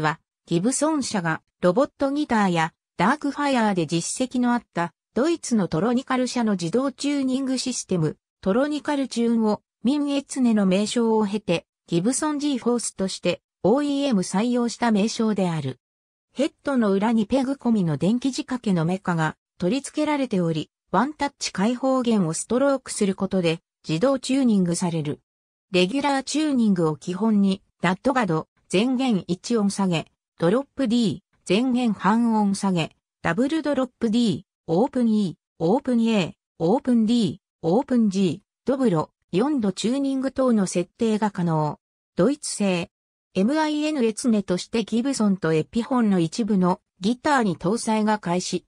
は、ギブソン社がロボットギターやダークファイアーで実績のあったドイツのトロニカル社の自動チューニングシステム、トロニカルチューンをミンエツネの名称を経て、ギブソン G フォースとして OEM 採用した名称である。ヘッドの裏にペグ込みの電気仕掛けのメカが取り付けられており、ワンタッチ開放弦をストロークすることで自動チューニングされる。レギュラーチューニングを基本に、ダットガド、前弦1音下げ、ドロップ D、前弦半音下げ、ダブルドロップ D、オープン E、オープン A、オープン D、オープン G、ドブロ、4度チューニング等の設定が可能。ドイツ製。MIN エツネとしてギブソンとエピホンの一部のギターに搭載が開始。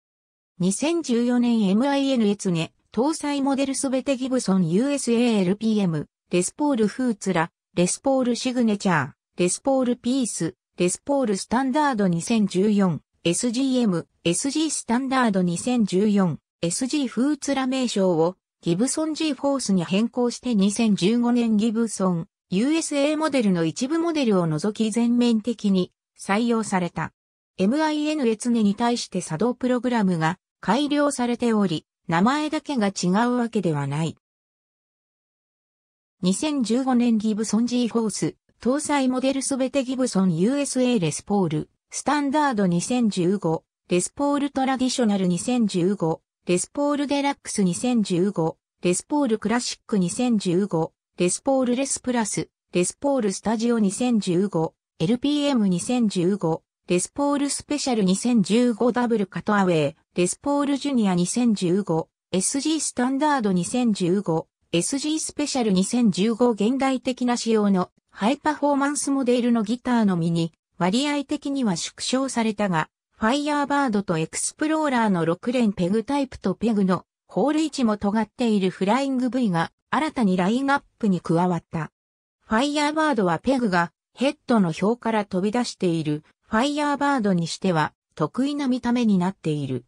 2014年 MIN エツネ、搭載モデルすべてギブソン USA LPM、レスポールフーツラ、レスポールシグネチャー。レスポールピース、レスポールスタンダード 2014SGM、SG スタンダード 2014SG フーツラ名称をギブソン G フォースに変更して2015年ギブソン USA モデルの一部モデルを除き全面的に採用された。MIN 列ネに対して作動プログラムが改良されており、名前だけが違うわけではない。2015年ギブソン G フォース搭載モデルすべてギブソン USA レスポール、スタンダード2015、レスポールトラディショナル2015、レスポールデラックス2015、レスポールクラシック2015、レスポールレスプラス、レスポールスタジオ2015、LPM2015、レスポールスペシャル2015ダブルカトアウェイ、レスポールジュニア2015、SG スタンダード2015、SG スペシャル2015現代的な仕様のハイパフォーマンスモデルのギターのみに割合的には縮小されたが、ファイヤーバードとエクスプローラーの6連ペグタイプとペグのホール位置も尖っているフライング V が新たにラインナップに加わった。ファイヤーバードはペグがヘッドの表から飛び出しているファイヤーバードにしては得意な見た目になっている。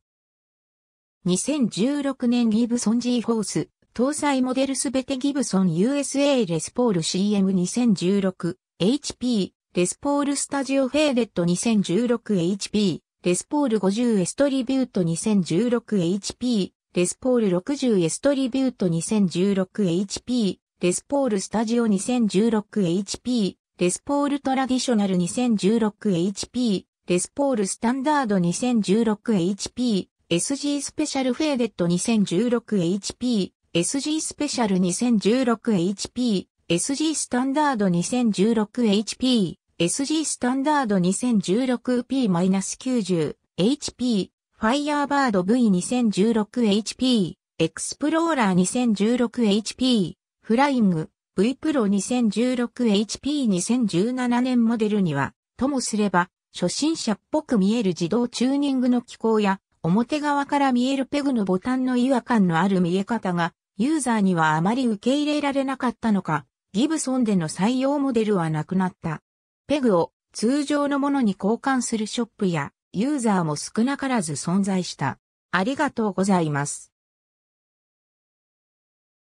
2016年ギブソン G ホース搭載モデルすべてギブソン USA レスポール CM2016、HP、レスポールスタジオフェーデット 2016HP、レスポール5 0ストリビュート 2016HP、レスポール6 0ストリビュート 2016HP、レスポールスタジオ 2016HP、レスポールトラディショナル 2016HP、レスポールスタンダード 2016HP、SG スペシャルフェーデット 2016HP、SG スペシャル 2016HP、SG スタンダード 2016HP、SG スタンダード 2016P-90、HP、Firebird V2016HP、Explorer 2016HP、Flying、V Pro 2016HP 2017年モデルには、ともすれば、初心者っぽく見える自動チューニングの機構や、表側から見えるペグのボタンの違和感のある見え方がユーザーにはあまり受け入れられなかったのか、ギブソンでの採用モデルはなくなった。ペグを通常のものに交換するショップやユーザーも少なからず存在した。ありがとうございます。